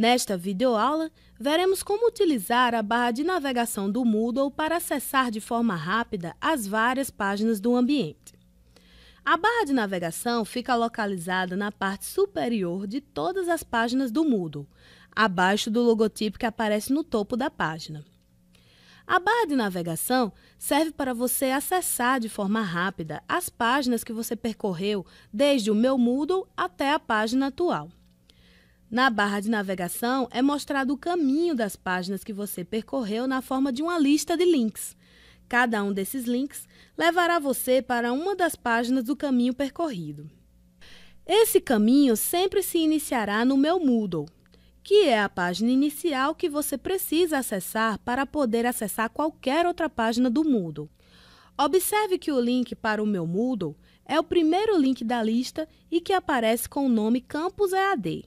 Nesta videoaula, veremos como utilizar a barra de navegação do Moodle para acessar de forma rápida as várias páginas do ambiente. A barra de navegação fica localizada na parte superior de todas as páginas do Moodle, abaixo do logotipo que aparece no topo da página. A barra de navegação serve para você acessar de forma rápida as páginas que você percorreu desde o Meu Moodle até a página atual. Na barra de navegação é mostrado o caminho das páginas que você percorreu na forma de uma lista de links. Cada um desses links levará você para uma das páginas do caminho percorrido. Esse caminho sempre se iniciará no meu Moodle, que é a página inicial que você precisa acessar para poder acessar qualquer outra página do Moodle. Observe que o link para o meu Moodle é o primeiro link da lista e que aparece com o nome Campus EAD.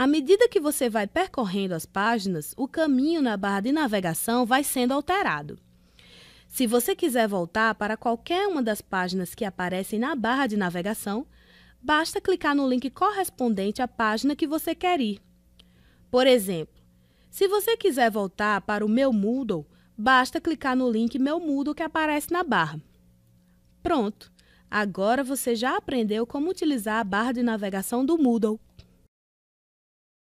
À medida que você vai percorrendo as páginas, o caminho na barra de navegação vai sendo alterado. Se você quiser voltar para qualquer uma das páginas que aparecem na barra de navegação, basta clicar no link correspondente à página que você quer ir. Por exemplo, se você quiser voltar para o meu Moodle, basta clicar no link Meu Moodle que aparece na barra. Pronto! Agora você já aprendeu como utilizar a barra de navegação do Moodle.